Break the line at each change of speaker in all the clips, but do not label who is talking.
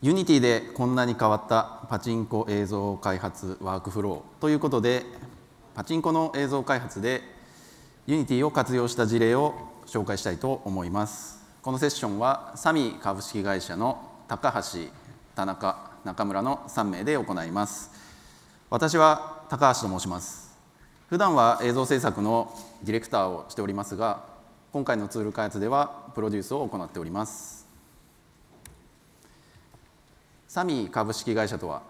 ユニティでこんなに変わったパチンコ映像開発ワークフローということでパチンコの映像開発でユニティを活用した事例を紹介したいと思いますこのセッションはサミー株式会社の高橋田中中村の3名で行います私は高橋と申します普段は映像制作のディレクターをしておりますが今回のツール開発ではプロデュースを行っておりますサミー株式会社とは、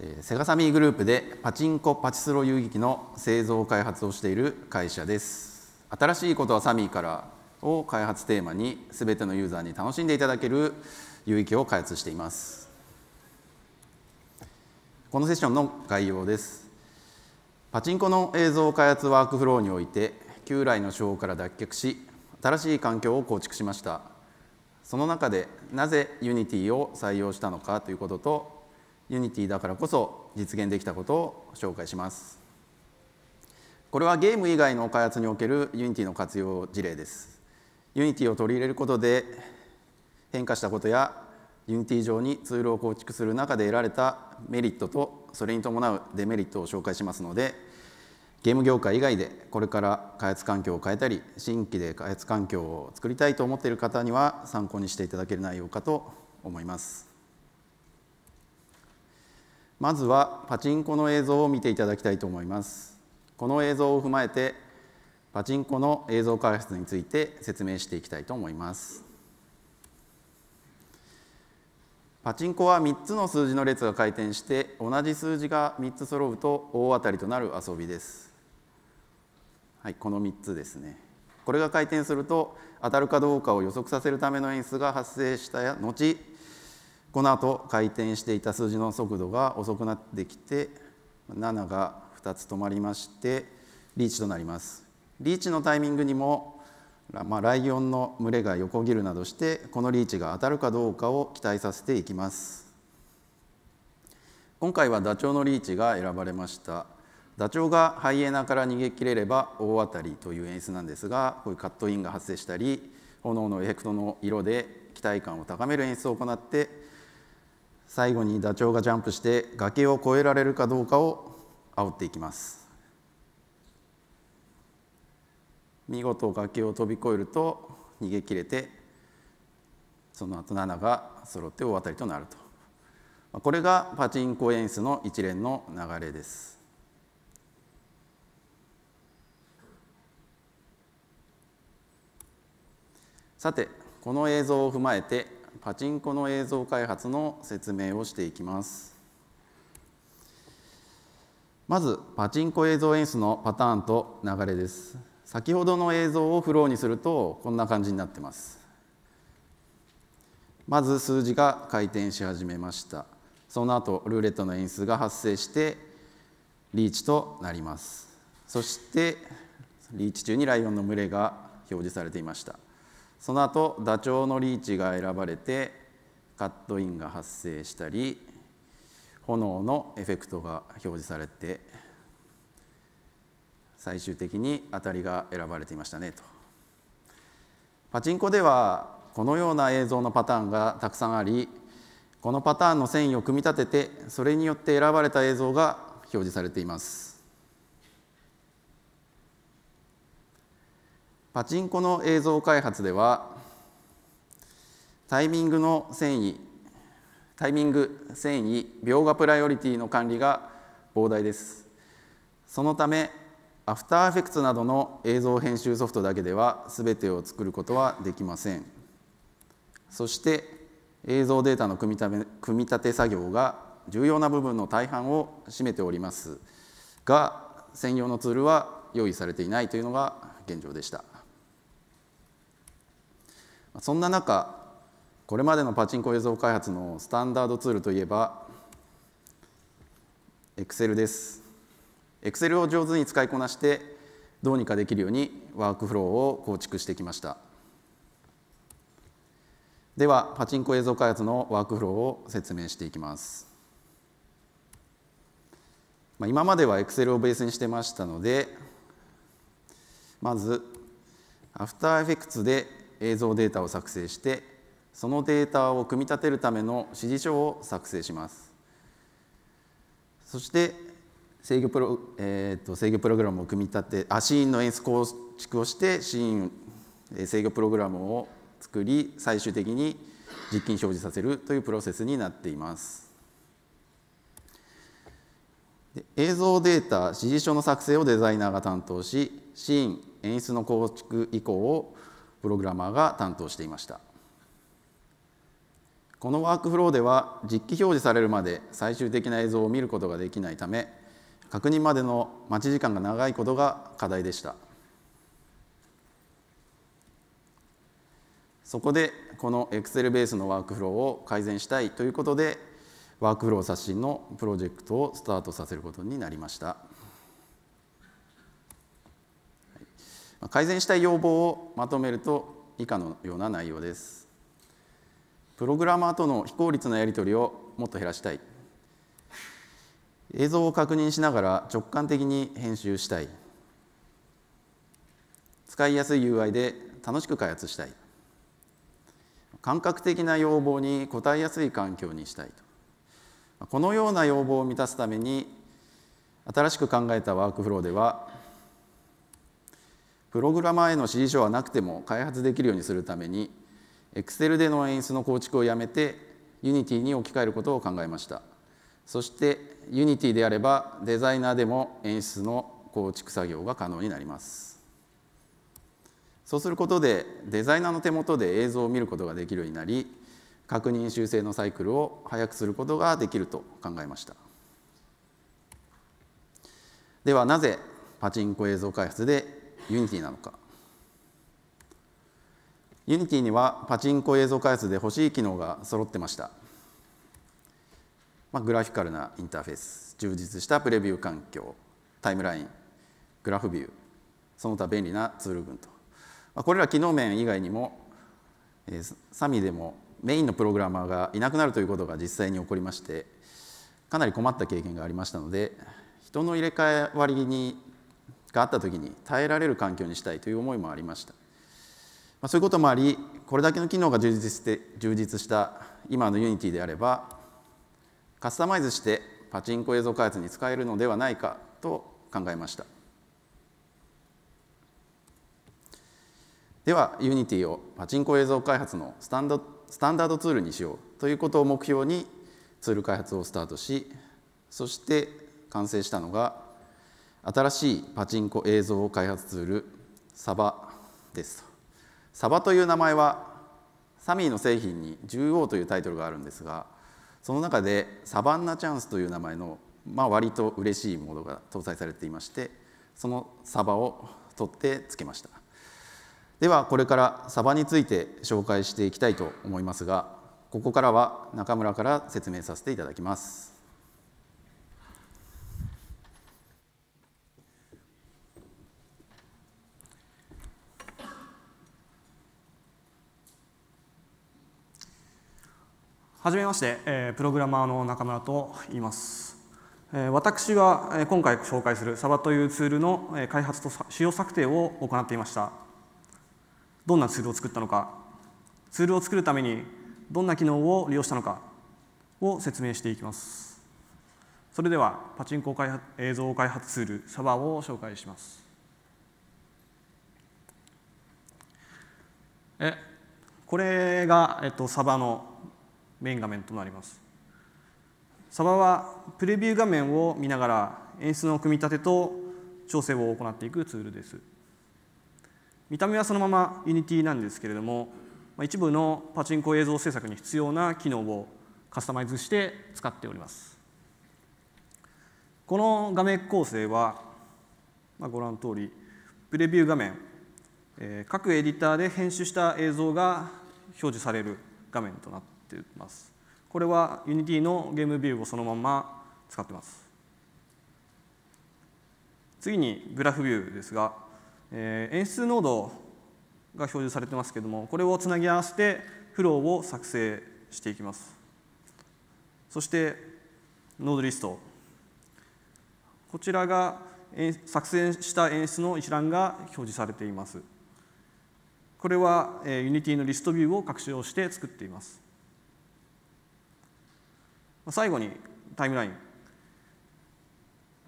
えー、セガサミーグループでパチンコパチスロ遊戯機の製造開発をしている会社です新しいことはサミーからを開発テーマにすべてのユーザーに楽しんでいただける遊戯機を開発していますこのセッションの概要ですパチンコの映像開発ワークフローにおいて旧来の手法から脱却し新しい環境を構築しましたその中でなぜ Unity を採用したのかということと Unity だからこそ実現できたことを紹介しますこれはゲーム以外の開発における Unity の活用事例です Unity を取り入れることで変化したことや Unity 上にツールを構築する中で得られたメリットとそれに伴うデメリットを紹介しますのでゲーム業界以外でこれから開発環境を変えたり新規で開発環境を作りたいと思っている方には参考にしていただける内容かと思いますまずはパチンコの映像を見ていただきたいと思いますこの映像を踏まえてパチンコの映像開発について説明していきたいと思いますパチンコは3つの数字の列が回転して同じ数字が3つ揃うと大当たりとなる遊びですはい、この3つですねこれが回転すると当たるかどうかを予測させるための演出が発生した後この後回転していた数字の速度が遅くなってきて7が2つ止まりましてリーチとなりますリーチのタイミングにも、まあ、ライオンの群れが横切るなどしてこのリーチが当たるかどうかを期待させていきます今回はダチョウのリーチが選ばれましたダチョウがハイエナから逃げ切れれば大当たりという演出なんですがこういうカットインが発生したり炎のエフェクトの色で期待感を高める演出を行って最後にダチョウがジャンプして崖を越えられるかどうかを煽っていきます見事崖を飛び越えると逃げ切れてその後7が揃って大当たりとなるとこれがパチンコ演出の一連の流れですさてこの映像を踏まえてパチンコの映像開発の説明をしていきますまずパチンコ映像演出のパターンと流れです先ほどの映像をフローにするとこんな感じになってますまず数字が回転し始めましたその後ルーレットの演出が発生してリーチとなりますそしてリーチ中にライオンの群れが表示されていましたその後ダチョウのリーチが選ばれてカットインが発生したり炎のエフェクトが表示されて最終的に当たりが選ばれていましたねとパチンコではこのような映像のパターンがたくさんありこのパターンの繊維を組み立ててそれによって選ばれた映像が表示されていますパチンコの映像開発ではタイミングの繊維タイミング遷移描画プライオリティの管理が膨大ですそのためアフターエフェクツなどの映像編集ソフトだけでは全てを作ることはできませんそして映像データの組み立て組み立て作業が重要な部分の大半を占めておりますが専用のツールは用意されていないというのが現状でした。そんな中これまでのパチンコ映像開発のスタンダードツールといえば Excel です Excel を上手に使いこなしてどうにかできるようにワークフローを構築してきましたではパチンコ映像開発のワークフローを説明していきますま今までは Excel をベースにしてましたのでまず AfterEffects で映像データを作成してそのデータを組み立てるための指示書を作成しますそして制御プロ,、えーと、制御プログラムを組み立てあシーンの演出構築をしてシーン制御プログラムを作り最終的に実験表示させるというプロセスになっています映像データ指示書の作成をデザイナーが担当しシーン演出の構築以降をプログラマーが担当していましたこのワークフローでは実機表示されるまで最終的な映像を見ることができないため確認までの待ち時間が長いことが課題でしたそこでこの Excel ベースのワークフローを改善したいということでワークフロー刷新のプロジェクトをスタートさせることになりました。改善したい要望をまとめると以下のような内容です。プログラマーとの非効率なやり取りをもっと減らしたい。映像を確認しながら直感的に編集したい。使いやすい UI で楽しく開発したい。感覚的な要望に応えやすい環境にしたいとこのような要望を満たすために新しく考えたワークフローではプログラマーへの指示書はなくても開発できるようにするために Excel での演出の構築をやめて Unity に置き換えることを考えましたそして Unity であればデザイナーでも演出の構築作業が可能になりますそうすることでデザイナーの手元で映像を見ることができるようになり確認修正のサイクルを早くすることができると考えましたではなぜパチンコ映像開発でユニティなのかユニティにはパチンコ映像開発で欲しい機能が揃ってました、まあ、グラフィカルなインターフェース充実したプレビュー環境タイムライングラフビューその他便利なツール群と、まあ、これら機能面以外にも、えー、サミでもメインのプログラマーがいなくなるということが実際に起こりましてかなり困った経験がありましたので人の入れ替えりにがあった時に耐えられる環境にしたいという思いもありました、まあ、そういうこともありこれだけの機能が充実して充実した今のユニティであればカスタマイズしてパチンコ映像開発に使えるのではないかと考えましたではユニティをパチンコ映像開発のスタンドスタンダードツールにしようということを目標にツール開発をスタートしそして完成したのが新しいパチンコ映像を開発するサバですサバという名前はサミーの製品に「獣王」というタイトルがあるんですがその中で「サバンナチャンス」という名前の、まあ、割と嬉しいモードが搭載されていましてそのサバを取ってつけましたではこれからサバについて紹介していきたいと思いますがここからは中村から説明させていただきます。
はじめまして、えプログラマーの中村と言います。え私は今回紹介する s a a というツールの開発と使用策定を行っていました。どんなツールを作ったのか、ツールを作るためにどんな機能を利用したのかを説明していきます。それではパチンコ開発映像開発ツール s a a を紹介します。えこれが、えっと、s a a のメイン画面となりますサバはプレビュー画面を見ながら演出の組み立てと調整を行っていくツールです見た目はそのまま Unity なんですけれども一部のパチンコ映像制作に必要な機能をカスタマイズして使っておりますこの画面構成は、まご覧の通りプレビュー画面、え各エディターで編集した映像が表示される画面となってています。これは Unity のゲームビューをそのまま使ってます。次にグラフビューですが、えー、演出ノードが表示されてますけどもこれをつなぎ合わせてフローを作成していきますそしてノードリストこちらが作成した演出の一覧が表示されていますこれは Unity のリストビューを拡張して作っています最後にタイムライン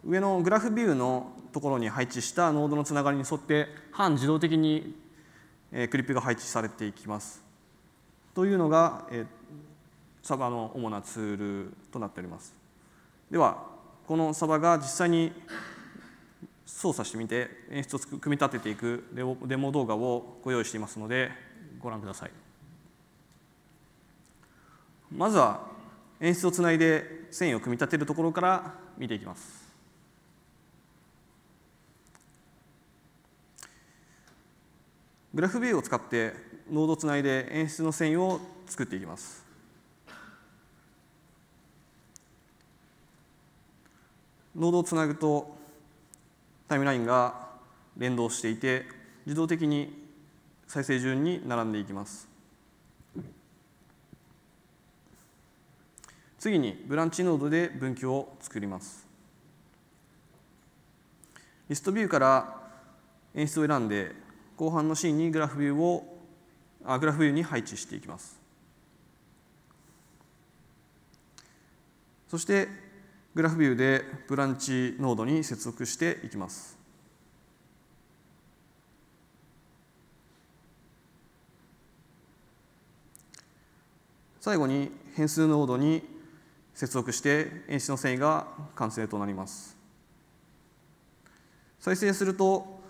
上のグラフビューのところに配置したノードのつながりに沿って半自動的にクリップが配置されていきます。というのがサバの主なツールとなっております。ではこのサバが実際に操作してみて演出を組み立てていくデモ動画をご用意していますのでご覧ください。まずは演出をつないで繊維を組み立てるところから見ていきます。グラフビューを使ってノードをつないで演出の繊維を作っていきます。ノードをつなぐとタイムラインが連動していて自動的に再生順に並んでいきます。次にブランチノードで分岐を作ります。リストビューから演出を選んで後半のシーンにグラフビューをあグラフビューに配置していきます。そしてグラフビューでブランチノードに接続していきます。最後に変数ノードに接続して塩子の繊維が完成となります再生すると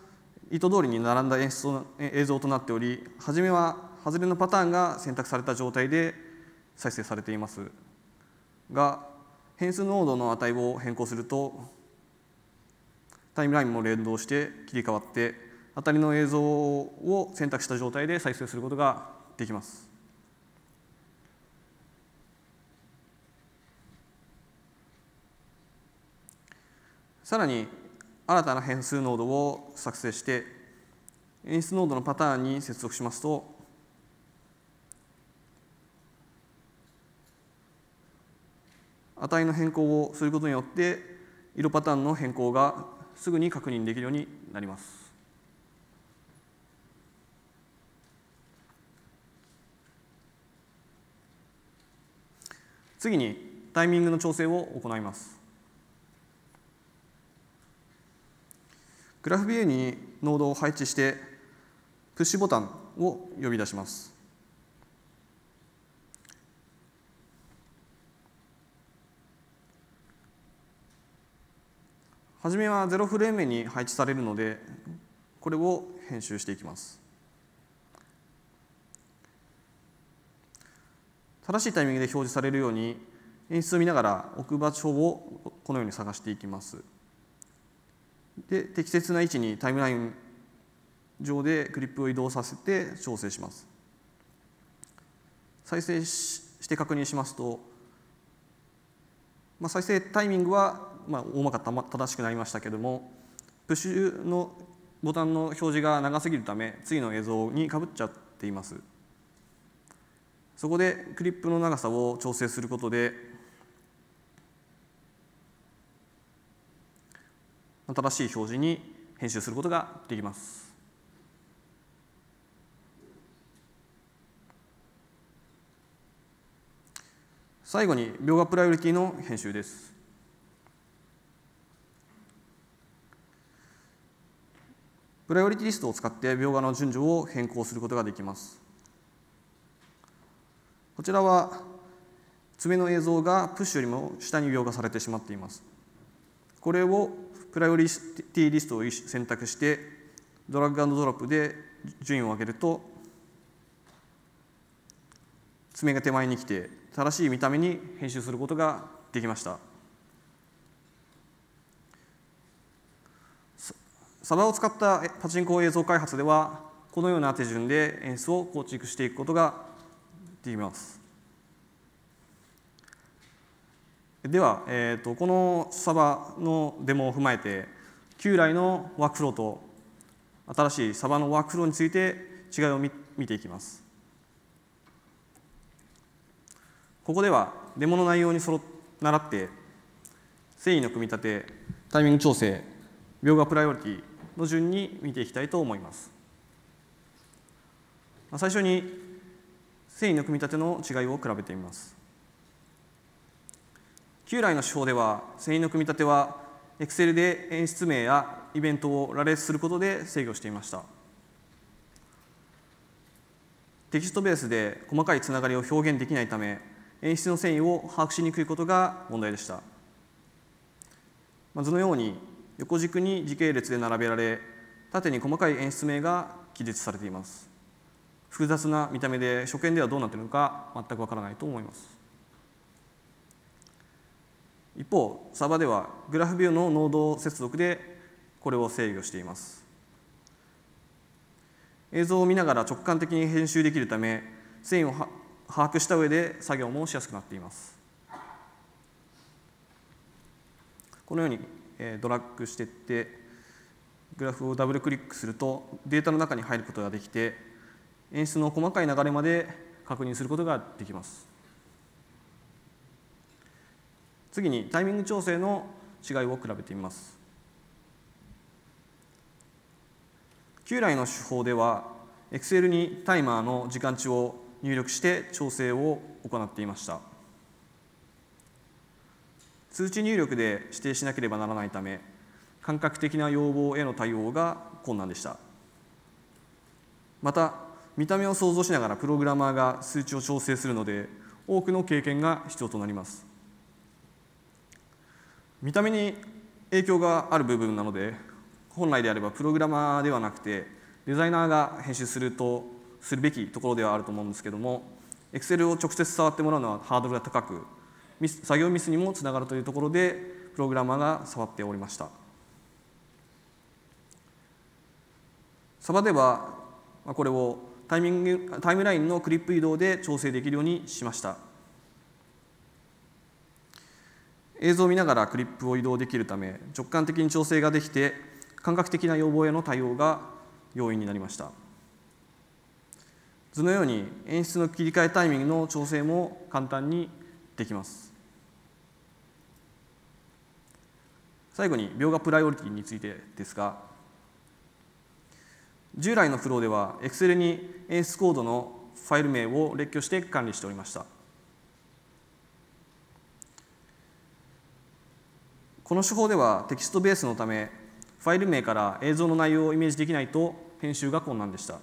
意図通りに並んだ演出の映像となっており初めは外れのパターンが選択された状態で再生されていますが変数濃度の値を変更するとタイムラインも連動して切り替わって当たりの映像を選択した状態で再生することができます。さらに新たな変数ノードを作成して演出ノードのパターンに接続しますと値の変更をすることによって色パターンの変更がすぐに確認できるようになります。次にタイミングの調整を行います。グラフビューにノードを配置してプッシュボタンを呼び出します。初めは0フレームに配置されるのでこれを編集していきます。正しいタイミングで表示されるように演出を見ながら置く場所をこのように探していきます。で適切な位置にタイムライン上でクリップを移動させて調整します再生して確認しますと、まあ、再生タイミングは、まあ、大まか正しくなりましたけどもプッシュのボタンの表示が長すぎるため次の映像にかぶっちゃっていますそこでクリップの長さを調整することで正しい表示に編集することができます。最後に描画プライオリティの編集です。プライオリティリストを使って描画の順序を変更することができます。こちらは爪の映像がプッシュよりも下に描画されてしまっています。これをプライオリティリストを選択してドラッグドロップで順位を上げると爪が手前に来て正しい見た目に編集することができましたサバを使ったパチンコ映像開発ではこのような手順で演出を構築していくことができますでは、えーと、このスサバのデモを踏まえて旧来のワークフローと新しいサバのワークフローについて違いを見ていきます。ここではデモの内容にそろ習って繊維の組み立てタイミング調整描画プライオリティの順に見ていきたいと思います。最初に繊維の組み立ての違いを比べてみます。旧来の手法では繊維の組み立ては Excel で演出名やイベントを羅列することで制御していましたテキストベースで細かいつながりを表現できないため演出の繊維を把握しにくいことが問題でした図のように横軸に時系列で並べられ縦に細かい演出名が記述されています複雑な見た目で初見ではどうなっているのか全くわからないと思います一方サーバーではグラフビューのノード接続でこれを制御しています映像を見ながら直感的に編集できるため繊維を把握した上で作業もしやすくなっていますこのようにドラッグしていってグラフをダブルクリックするとデータの中に入ることができて演出の細かい流れまで確認することができます次にタイミング調整の違いを比べてみます旧来の手法では Excel にタイマーの時間値を入力して調整を行っていました通知入力で指定しなければならないため感覚的な要望への対応が困難でしたまた見た目を想像しながらプログラマーが数値を調整するので多くの経験が必要となります見た目に影響がある部分なので本来であればプログラマーではなくてデザイナーが編集するとするべきところではあると思うんですけども Excel を直接触ってもらうのはハードルが高くミス作業ミスにもつながるというところでプログラマーが触っておりましたサバではこれをタイミングタイムラインのクリップ移動で調整できるようにしました映像を見ながらクリップを移動できるため直感的に調整ができて感覚的な要望への対応が要因になりました図のように演出の切り替えタイミングの調整も簡単にできます最後に描画プライオリティについてですが従来のフローでは Excel に演出コードのファイル名を列挙して管理しておりましたこの手法ではテキストベースのためファイル名から映像の内容をイメージできないと編集が困難でした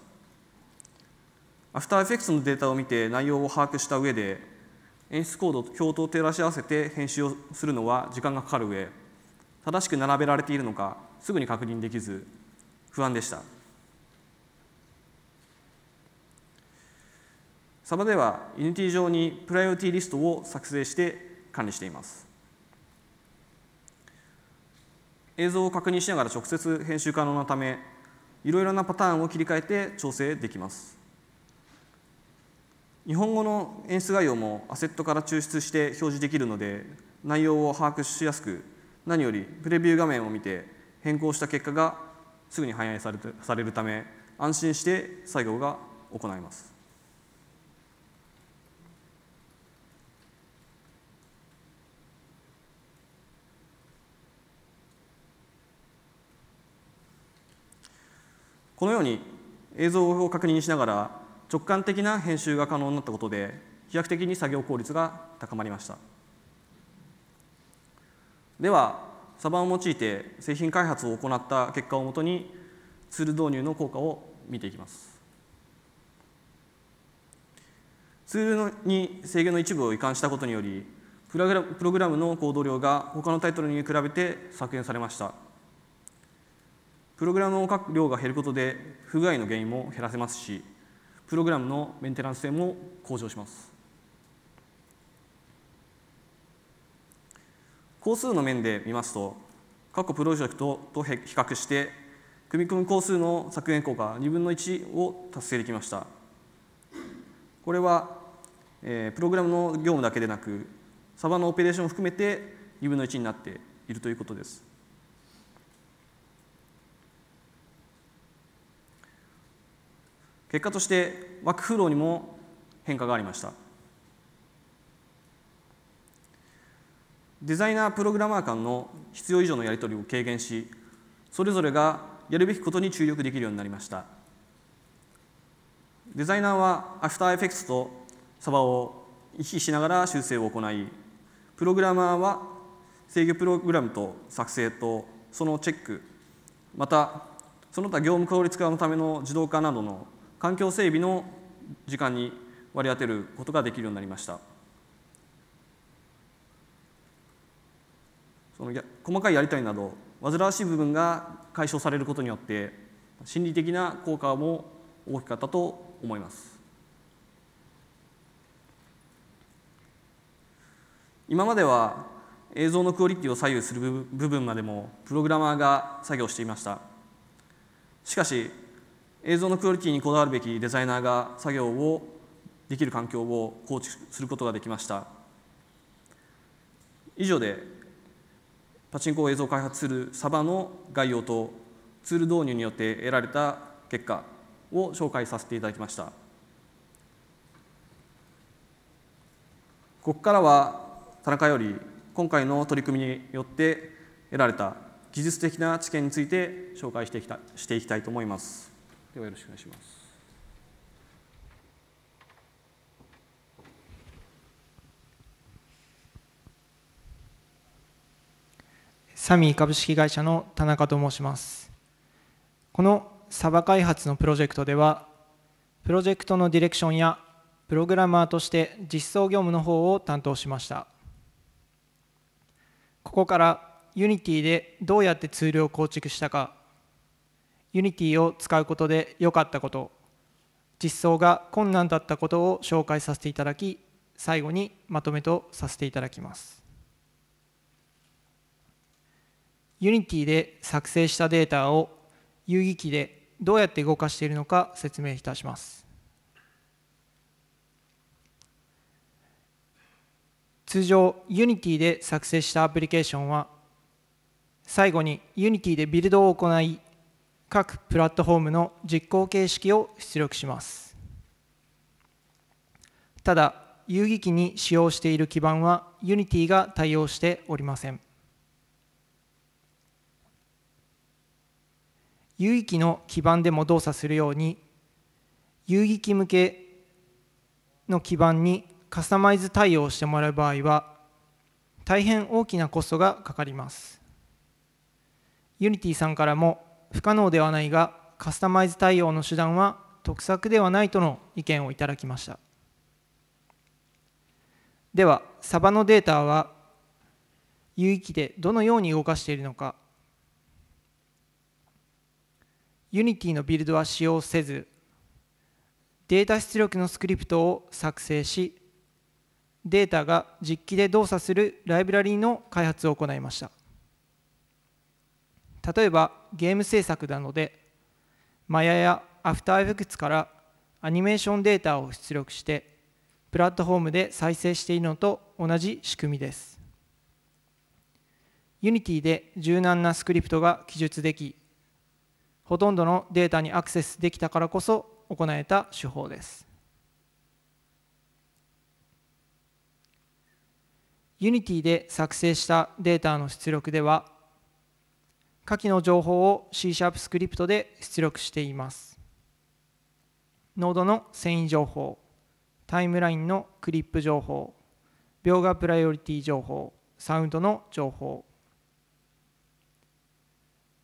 AfterEffects のデータを見て内容を把握した上で演出コードと表と照らし合わせて編集をするのは時間がかかる上正しく並べられているのかすぐに確認できず不安でしたサバでは Unity 上にプライオリティリストを作成して管理しています映像を確認しながら直接編集可能なためいろいろなパターンを切り替えて調整できます日本語の演出概要もアセットから抽出して表示できるので内容を把握しやすく何よりプレビュー画面を見て変更した結果がすぐに反映されされるため安心して作業が行えますこのように映像を確認しながら直感的な編集が可能になったことで飛躍的に作業効率が高まりましたではサバンを用いて製品開発を行った結果をもとにツール導入の効果を見ていきますツールに制限の一部を移管したことによりプログラムの行動量が他のタイトルに比べて削減されましたプログラムを書く量が減ることで不具合の原因も減らせますしプログラムのメンテナンス性も向上します工数の面で見ますと過去プロジェクトと比較して組み込む工数の削減効果2分の1を達成できましたこれは、えー、プログラムの業務だけでなくサバのオペレーションを含めて2分の1になっているということです結果として枠ローにも変化がありましたデザイナープログラマー間の必要以上のやり取りを軽減しそれぞれがやるべきことに注力できるようになりましたデザイナーはアフターエフェクスとサバを行き来しながら修正を行いプログラマーは制御プログラムと作成とそのチェックまたその他業務効率化のための自動化などの環境整備の時間に割り当てることができるようになりました。その細かいやりたいなど煩わしい部分が解消されることによって心理的な効果も大きかったと思います。今までは映像のクオリティを左右する部分までもプログラマーが作業していましたしかし映像のクオリティにこだわるべきデザイナーが作業をできる環境を構築することができました以上でパチンコを映像開発するサバの概要とツール導入によって得られた結果を紹介させていただきましたここからは田中より今回の取り組みによって得られた技術的な知見について紹介していきたしていきたいと思います。ではよろしくお願いします。
サミー株式会社の田中と申しますこのサバ開発のプロジェクトではプロジェクトのディレクションやプログラマーとして実装業務の方を担当しましたここから Unity でどうやってツールを構築したかユニティを使うことで良かったこと実装が困難だったことを紹介させていただき最後にまとめとさせていただきますユニティで作成したデータを遊戯機でどうやって動かしているのか説明いたします通常 Unity で作成したアプリケーションは最後に Unity でビルドを行い各プラットフォームの実行形式を出力しますただ遊戯機に使用している基盤は Unity が対応しておりません遊戯機の基盤でも動作するように遊戯機向けの基盤にカスタマイズ対応してもらう場合は大変大きなコストがかかります Unity さんからも不可能ではないがカスタマイズ対応の手段は得策ではないとの意見をいただきましたではサバのデータは有機でどのように動かしているのか Unity のビルドは使用せずデータ出力のスクリプトを作成しデータが実機で動作するライブラリーの開発を行いました例えばゲーム制作なのでマヤやアフターエフェクツからアニメーションデータを出力してプラットフォームで再生しているのと同じ仕組みです Unity で柔軟なスクリプトが記述できほとんどのデータにアクセスできたからこそ行えた手法です Unity で作成したデータの出力では下記の情報を C シャープスクリプトで出力しています。ノードの遷移情報、タイムラインのクリップ情報、描画プライオリティ情報、サウンドの情報。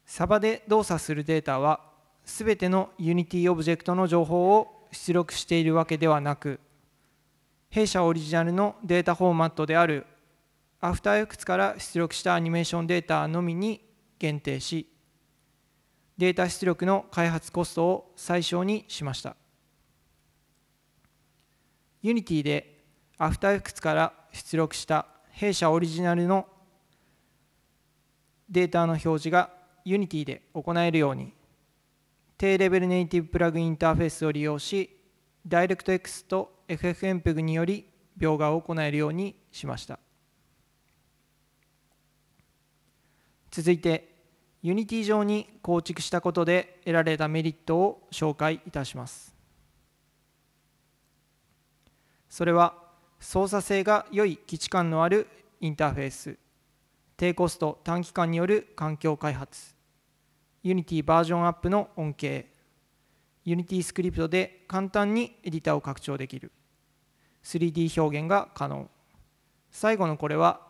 サバで動作するデータは、すべての Unity オブジェクトの情報を出力しているわけではなく、弊社オリジナルのデータフォーマットである After x から出力したアニメーションデータのみに限定しデータ出力の開発コストを最小にしました Unity で AfterEffects から出力した弊社オリジナルのデータの表示が Unity で行えるように低レベルネイティブプラグインターフェースを利用し DirectX と FFmpeg により描画を行えるようにしました続いてユニティ上に構築したことで得られたメリットを紹介いたしますそれは操作性が良い基地感のあるインターフェース低コスト短期間による環境開発 Unity バージョンアップの恩恵 Unity スクリプトで簡単にエディターを拡張できる 3D 表現が可能最後のこれは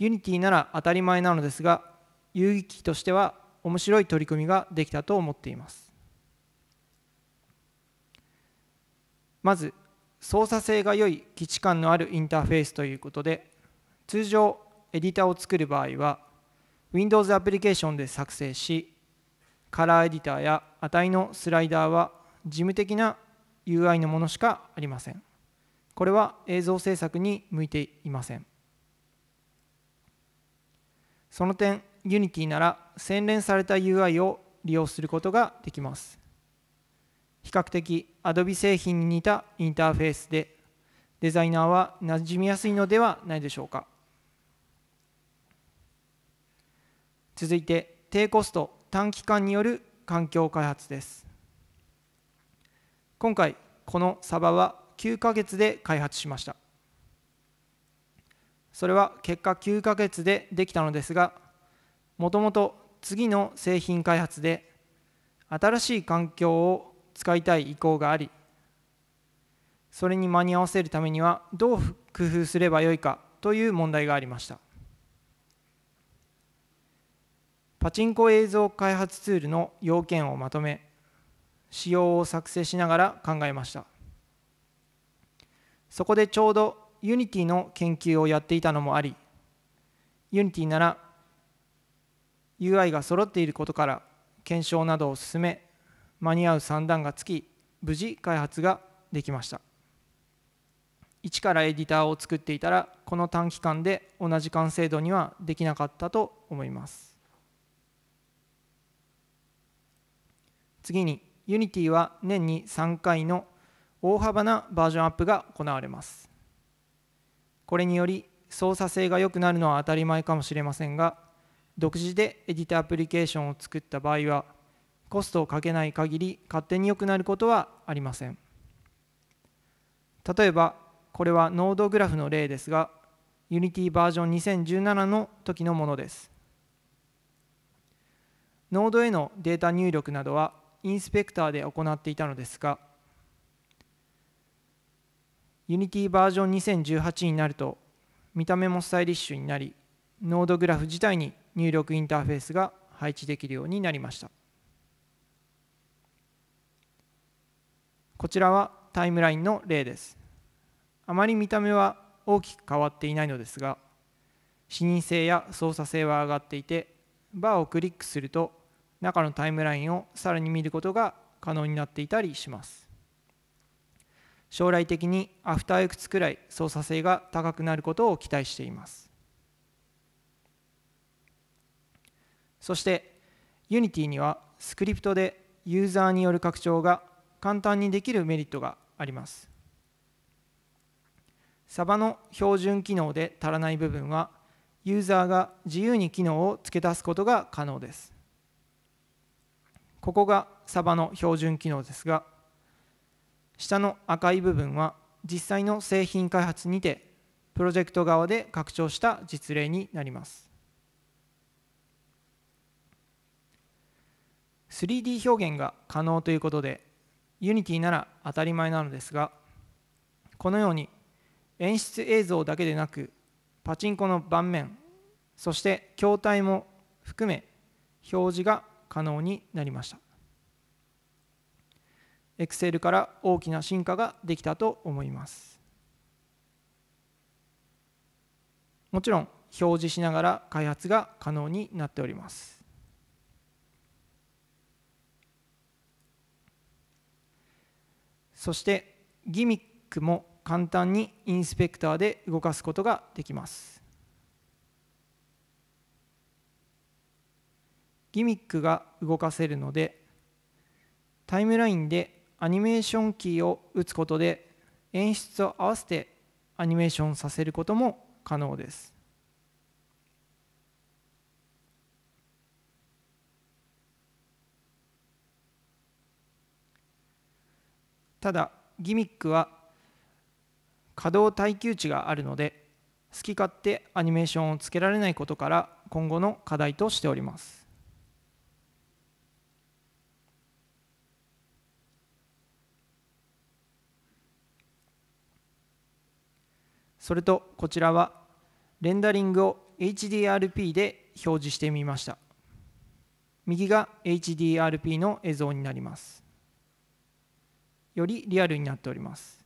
Unity なら当たり前なのですが遊戯機としては面白い取り組みができたと思っていますまず操作性が良い基地感のあるインターフェースということで通常エディターを作る場合は Windows アプリケーションで作成しカラーエディターや値のスライダーは事務的な UI のものしかありませんこれは映像制作に向いていませんその点 Unity なら洗練された UI を利用することができます。比較的 Adobe 製品に似たインターフェースでデザイナーは馴染みやすいのではないでしょうか。続いて低コスト短期間による環境開発です。今回このサバは9ヶ月で開発しました。それは結果9ヶ月でできたのですがもともと次の製品開発で新しい環境を使いたい意向がありそれに間に合わせるためにはどう工夫すればよいかという問題がありましたパチンコ映像開発ツールの要件をまとめ仕様を作成しながら考えましたそこでちょうど Unity の研究をやっていたのもあり Unity なら UI が揃っていることから検証などを進め間に合う算段がつき無事開発ができました一からエディターを作っていたらこの短期間で同じ完成度にはできなかったと思います次に Unity は年に3回の大幅なバージョンアップが行われますこれにより操作性が良くなるのは当たり前かもしれませんが独自でエディタアプリケーションを作った場合はコストをかけない限り勝手に良くなることはありません例えばこれはノードグラフの例ですが Unity バージョン2017の時のものですノードへのデータ入力などはインスペクターで行っていたのですが Unity バージョン2018になると見た目もスタイリッシュになりノードグラフ自体に入力インターフェースが配置できるようになりましたこちらはタイムラインの例ですあまり見た目は大きく変わっていないのですが視認性や操作性は上がっていてバーをクリックすると中のタイムラインをさらに見ることが可能になっていたりします将来的にアフターいくつくらい操作性が高くなることを期待していますそして Unity にはスクリプトでユーザーによる拡張が簡単にできるメリットがありますサバの標準機能で足らない部分はユーザーが自由に機能を付け足すことが可能ですここがサバの標準機能ですが下の赤い部分は実際の製品開発にてプロジェクト側で拡張した実例になります 3D 表現が可能ということで Unity なら当たり前なのですがこのように演出映像だけでなくパチンコの盤面そして筐体も含め表示が可能になりました Excel から大きな進化ができたと思いますもちろん表示しながら開発が可能になっておりますそしてギミックも簡単にインスペクターで動かすことができますギミックが動かせるのでタイムラインでアニメーションキーを打つことで演出を合わせてアニメーションさせることも可能ですただギミックは稼働耐久値があるので好き勝手アニメーションをつけられないことから今後の課題としておりますそれとこちらはレンダリングを HDRP で表示してみました右が HDRP の映像になりますよりリアルになっております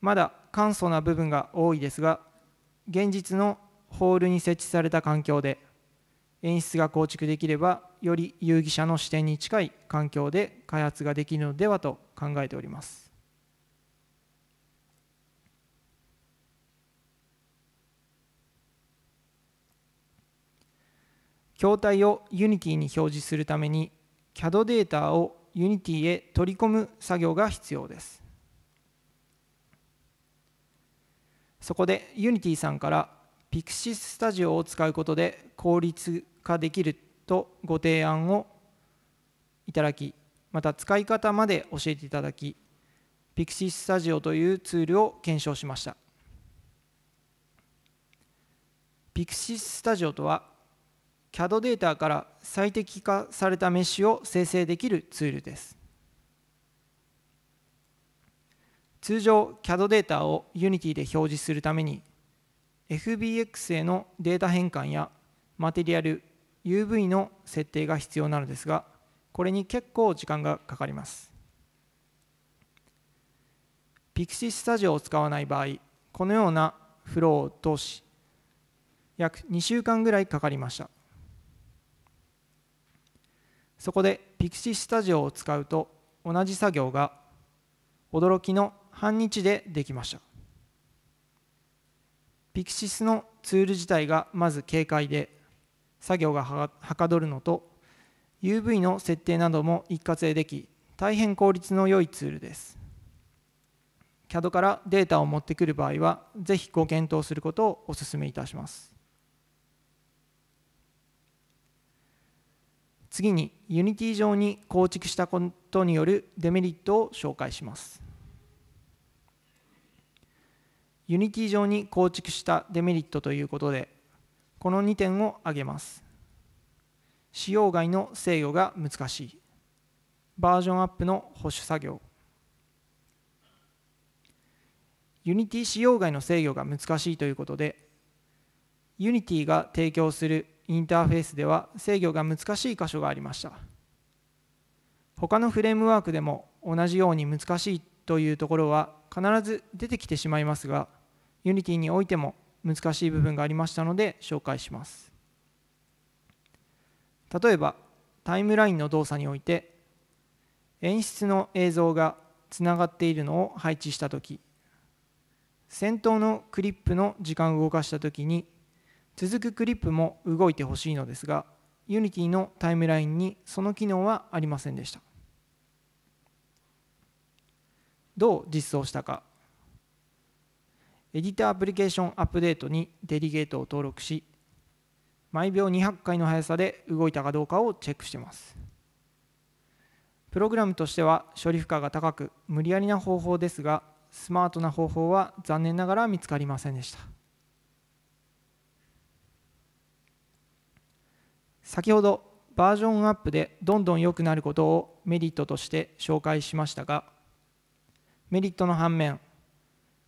まだ簡素な部分が多いですが現実のホールに設置された環境で演出が構築できればより遊戯者の視点に近い環境で開発ができるのではと考えております筐体を Unity に表示するために CAD データをユニティへ取り込む作業が必要ですそこでユニティさんからピクシススタジオを使うことで効率化できるとご提案をいただきまた使い方まで教えていただき Pixie Studio というツールを検証しました Pixie Studio とは CAD データから最適化されたメッシュを生成できるツールです通常 CAD データを Unity で表示するために FBX へのデータ変換やマテリアル UV の設定が必要なのですがこれに結構時間がかかります Pixie Studio を使わない場合このようなフローを通し約2週間ぐらいかかりましたそこで Pixie Studio を使うと同じ作業が驚きの半日でできました Pixis のツール自体がまず軽快で作業がはかどるのと UV の設定なども一括ででき大変効率の良いツールです CAD からデータを持ってくる場合はぜひご検討することをお勧めいたします次にユニティ上に構築したことによるデメリットを紹介しますユニティ上に構築したデメリットということでこの2点を挙げます使用外の制御が難しいバージョンアップの保守作業ユニティ使用外の制御が難しいということでユニティが提供するインターフェースでは制御が難しい箇所がありました他のフレームワークでも同じように難しいというところは必ず出てきてしまいますが Unity においても難しい部分がありましたので紹介します例えばタイムラインの動作において演出の映像がつながっているのを配置した時先頭のクリップの時間を動かした時に続くクリップも動いてほしいのですが Unity のタイムラインにその機能はありませんでしたどう実装したかエディターアプリケーションアップデートにデリゲートを登録し毎秒200回の速さで動いたかどうかをチェックしていますプログラムとしては処理負荷が高く無理やりな方法ですがスマートな方法は残念ながら見つかりませんでした先ほどバージョンアップでどんどん良くなることをメリットとして紹介しましたがメリットの反面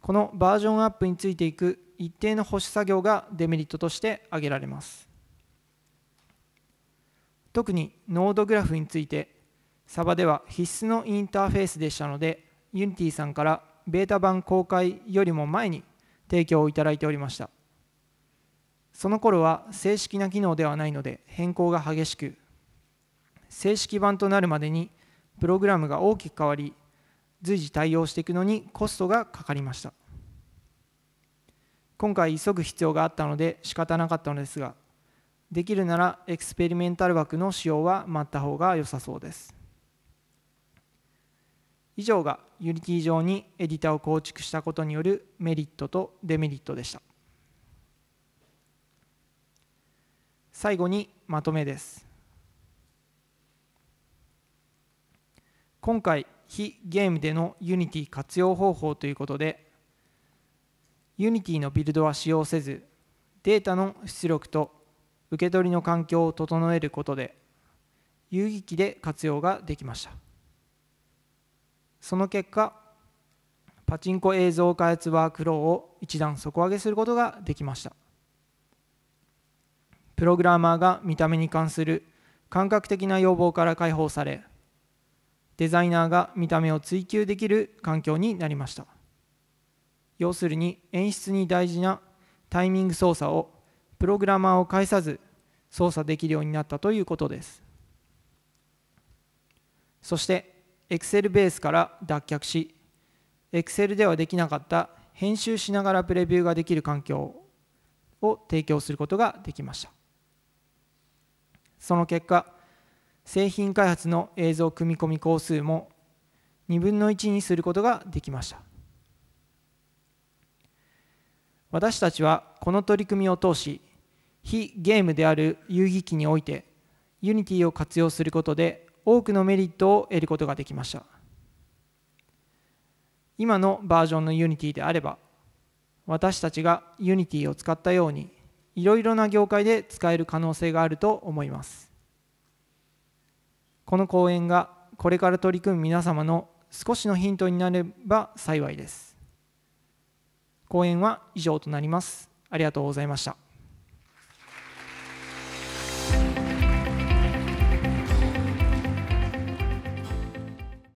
このバージョンアップについていく一定の保守作業がデメリットとして挙げられます特にノードグラフについてサバでは必須のインターフェースでしたので Unity さんからベータ版公開よりも前に提供をいただいておりましたその頃は正式な機能ではないので変更が激しく正式版となるまでにプログラムが大きく変わり随時対応していくのにコストがかかりました今回急ぐ必要があったので仕方なかったのですができるならエクスペリメンタル枠の使用は待った方が良さそうです以上が Unity 上にエディタを構築したことによるメリットとデメリットでした最後にまとめです今回非ゲームでの Unity 活用方法ということで Unity のビルドは使用せずデータの出力と受け取りの環境を整えることで遊戯機で活用ができましたその結果パチンコ映像開発ワークローを一段底上げすることができましたプログラマーが見た目に関する感覚的な要望から解放されデザイナーが見た目を追求できる環境になりました要するに演出に大事なタイミング操作をプログラマーを介さず操作できるようになったということですそして Excel ベースから脱却し Excel ではできなかった編集しながらプレビューができる環境を提供することができましたその結果製品開発の映像組み込み工数も2分の1にすることができました私たちはこの取り組みを通し非ゲームである遊戯機においてユニティを活用することで多くのメリットを得ることができました今のバージョンのユニティであれば私たちがユニティを使ったようにいろいろな業界で使える可能性があると思いますこの講演がこれから取り組む皆様の少しのヒントになれば幸いです講演は以上となりますありがとうございました